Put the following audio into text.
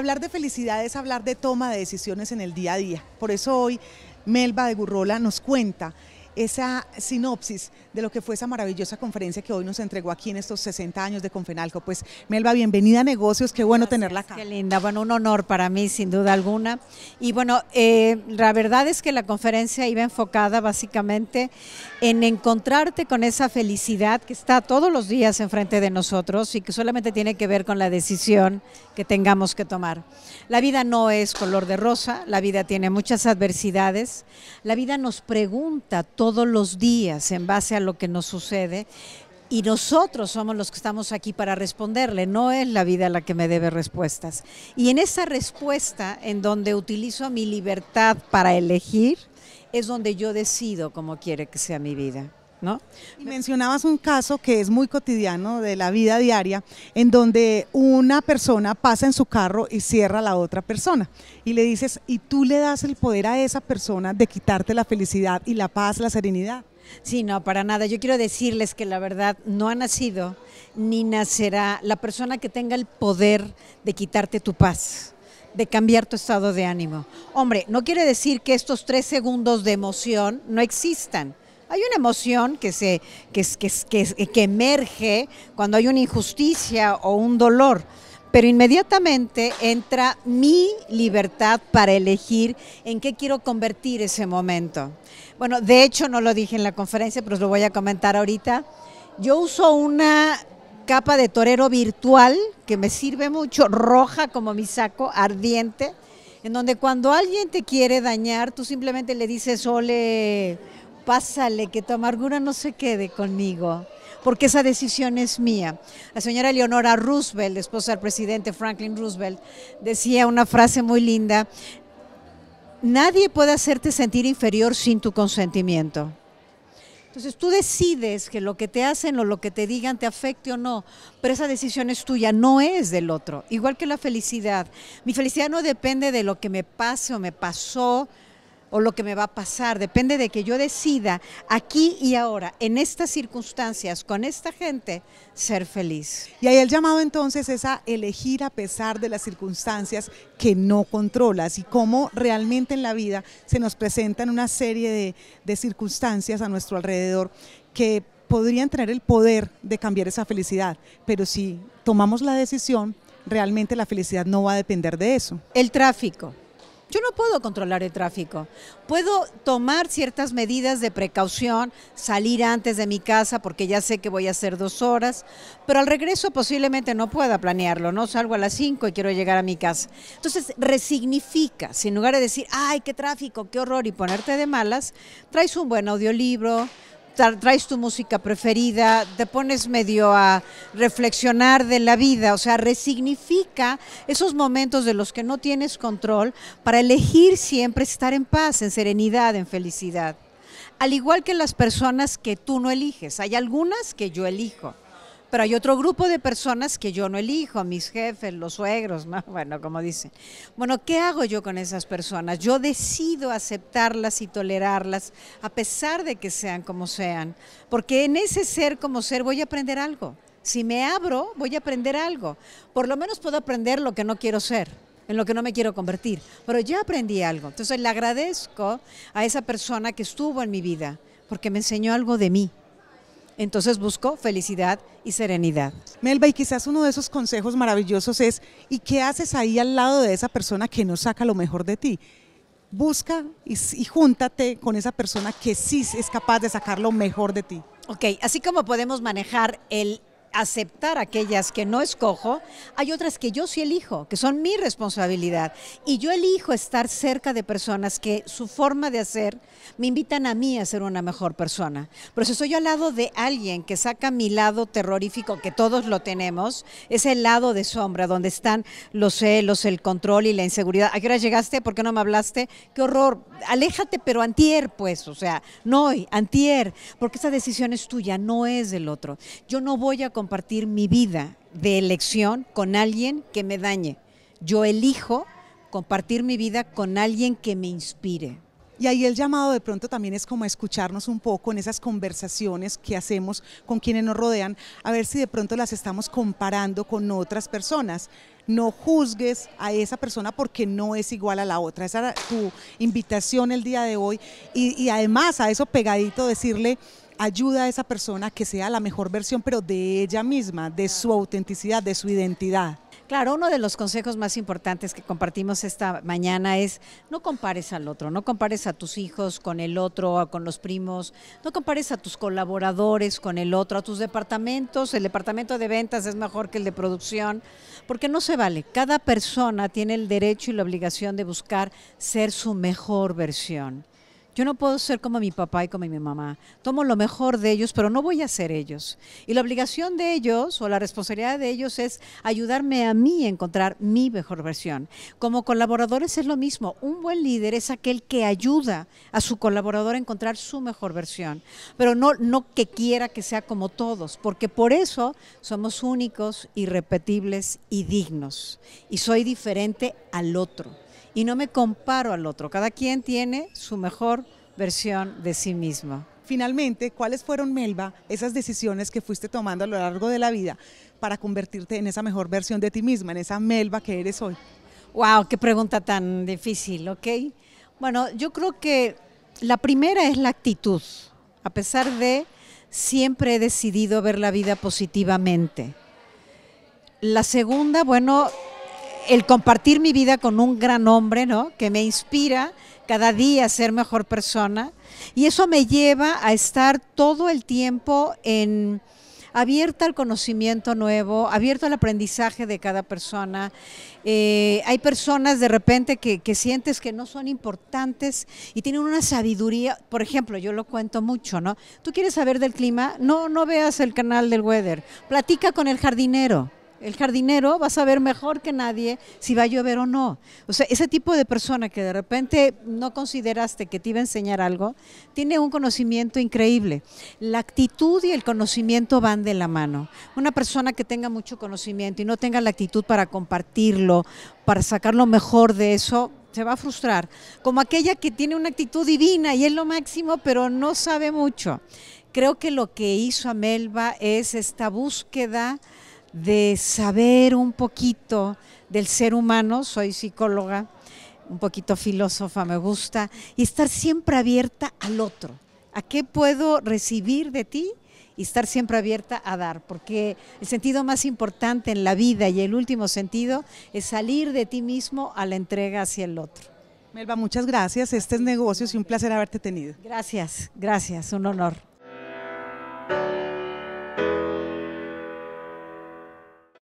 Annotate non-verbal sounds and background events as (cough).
Hablar de felicidad es hablar de toma de decisiones en el día a día. Por eso hoy Melba de Gurrola nos cuenta esa sinopsis de lo que fue esa maravillosa conferencia que hoy nos entregó aquí en estos 60 años de Confenalco. Pues Melba, bienvenida a Negocios, qué bueno tenerla acá. Qué linda, bueno, un honor para mí sin duda alguna. Y bueno, eh, la verdad es que la conferencia iba enfocada básicamente en encontrarte con esa felicidad que está todos los días enfrente de nosotros y que solamente tiene que ver con la decisión que tengamos que tomar. La vida no es color de rosa, la vida tiene muchas adversidades, la vida nos pregunta, todos los días en base a lo que nos sucede y nosotros somos los que estamos aquí para responderle, no es la vida la que me debe respuestas. Y en esa respuesta, en donde utilizo mi libertad para elegir, es donde yo decido cómo quiere que sea mi vida. Y mencionabas un caso que es muy cotidiano de la vida diaria, en donde una persona pasa en su carro y cierra a la otra persona. Y le dices, y tú le das el poder a esa persona de quitarte la felicidad y la paz, la serenidad. Sí, no, para nada. Yo quiero decirles que la verdad no ha nacido ni nacerá la persona que tenga el poder de quitarte tu paz de cambiar tu estado de ánimo. Hombre, no quiere decir que estos tres segundos de emoción no existan. Hay una emoción que, se, que, que, que, que emerge cuando hay una injusticia o un dolor pero inmediatamente entra mi libertad para elegir en qué quiero convertir ese momento. Bueno, de hecho no lo dije en la conferencia, pero os lo voy a comentar ahorita. Yo uso una capa de torero virtual que me sirve mucho, roja como mi saco, ardiente, en donde cuando alguien te quiere dañar, tú simplemente le dices, ole pásale, que tu amargura no se quede conmigo, porque esa decisión es mía. La señora Leonora Roosevelt, esposa del presidente Franklin Roosevelt, decía una frase muy linda, nadie puede hacerte sentir inferior sin tu consentimiento. Entonces tú decides que lo que te hacen o lo que te digan te afecte o no, pero esa decisión es tuya, no es del otro. Igual que la felicidad. Mi felicidad no depende de lo que me pase o me pasó, o lo que me va a pasar, depende de que yo decida aquí y ahora, en estas circunstancias, con esta gente, ser feliz. Y ahí el llamado entonces es a elegir a pesar de las circunstancias que no controlas y cómo realmente en la vida se nos presentan una serie de, de circunstancias a nuestro alrededor que podrían tener el poder de cambiar esa felicidad, pero si tomamos la decisión, realmente la felicidad no va a depender de eso. El tráfico. Yo no puedo controlar el tráfico. Puedo tomar ciertas medidas de precaución, salir antes de mi casa porque ya sé que voy a hacer dos horas, pero al regreso posiblemente no pueda planearlo, ¿no? Salgo a las 5 y quiero llegar a mi casa. Entonces, resignifica, sin lugar a decir, ay, qué tráfico, qué horror y ponerte de malas, traes un buen audiolibro, traes tu música preferida, te pones medio a reflexionar de la vida, o sea, resignifica esos momentos de los que no tienes control para elegir siempre estar en paz, en serenidad, en felicidad. Al igual que las personas que tú no eliges, hay algunas que yo elijo. Pero hay otro grupo de personas que yo no elijo, mis jefes, los suegros, ¿no? (laughs) Bueno, como dicen. Bueno, ¿qué hago yo con esas personas? Yo decido aceptarlas y tolerarlas a pesar de que sean como sean, porque en ese ser como ser voy a aprender algo. Si me abro, voy a aprender algo. Por lo menos puedo aprender lo que no quiero ser en lo que no me quiero convertir, pero ya aprendí algo. Entonces le agradezco a esa persona que estuvo en mi vida, porque me enseñó algo de mí entonces busco felicidad y serenidad. Melba, y quizás uno de esos consejos maravillosos es, ¿y qué haces ahí al lado de esa persona que no saca lo mejor de ti? Busca y, júntate con esa persona que sí es capaz de sacar lo mejor de ti. Ok, así como podemos manejar el aceptar aquellas que no escojo, hay otras que yo sí elijo, que son mi responsabilidad. Y yo elijo estar cerca de personas que su forma de hacer me invitan a mí a ser una mejor persona. Pero si estoy al lado de alguien que saca mi lado terrorífico, que todos lo tenemos, ese lado de sombra, donde están los celos, el control y la inseguridad. ¿A qué hora llegaste? ¿Por qué no me hablaste? ¡Qué horror! Aléjate, pero antier, pues, o sea, no hoy, antier, porque esa decisión es tuya, no es del otro. Yo no voy a compartir mi vida de elección con alguien que me dañe. Yo elijo compartir mi vida con alguien que me inspire. Y ahí el llamado de pronto también es como escucharnos un poco en esas conversaciones que hacemos con quienes nos rodean, a ver si de pronto las estamos comparando con otras personas. No juzgues a esa persona porque no es igual a la otra. Esa era tu invitación el día de hoy. Y, además a eso pegadito decirle, ayuda a esa persona a que sea la mejor versión, pero de ella misma, de su autenticidad, de su identidad. Claro, uno de los consejos más importantes que compartimos esta mañana es no compares al otro, no compares a tus hijos con el otro, con los primos, no compares a tus colaboradores con el otro, a tus departamentos, el departamento de ventas es mejor que el de producción, porque no se vale. Cada persona tiene el derecho y la obligación de buscar ser su mejor versión. Yo no puedo ser como mi papá y como mi mamá. Tomo lo mejor de ellos, pero no voy a ser ellos. Y la obligación de ellos o la responsabilidad de ellos es ayudarme a mí a encontrar mi mejor versión. Como colaboradores es lo mismo. Un buen líder es aquel que ayuda a su colaborador a encontrar su mejor versión, pero no, no que quiera que sea como todos, porque por eso somos únicos, irrepetibles y dignos. Y soy diferente al otro y no me comparo al otro. Cada quien tiene su mejor versión de sí mismo. Finalmente, ¿cuáles fueron, Melba, esas decisiones que fuiste tomando a lo largo de la vida para convertirte en esa mejor versión de ti misma, en esa Melba que eres hoy? ¡Wow! ¡Qué pregunta tan difícil! ¿Ok? Bueno, yo creo que la primera es la actitud. A pesar de, siempre he decidido ver la vida positivamente. La segunda, bueno, el compartir mi vida con un gran hombre, ¿no? Que me inspira cada día a ser mejor persona. Y eso me lleva a estar todo el tiempo en abierta al conocimiento nuevo, abierto al aprendizaje de cada persona. Eh, hay personas de repente que, que, sientes que no son importantes y tienen una sabiduría. Por ejemplo, yo lo cuento mucho, ¿no? ¿Tú quieres saber del clima? No, no veas el canal del weather. Platica con el jardinero el jardinero va a saber mejor que nadie si va a llover o no. O sea, ese tipo de persona que de repente no consideraste que te iba a enseñar algo, tiene un conocimiento increíble. La actitud y el conocimiento van de la mano. Una persona que tenga mucho conocimiento y no tenga la actitud para compartirlo, para sacar lo mejor de eso, se va a frustrar. Como aquella que tiene una actitud divina y es lo máximo, pero no sabe mucho. Creo que lo que hizo Amelba es esta búsqueda de saber un poquito del ser humano, soy psicóloga, un poquito filósofa me gusta, y estar siempre abierta al otro, a qué puedo recibir de ti y estar siempre abierta a dar, porque el sentido más importante en la vida y el último sentido es salir de ti mismo a la entrega hacia el otro. Melba, muchas gracias, este es negocio y un placer haberte tenido. Gracias, gracias, un honor.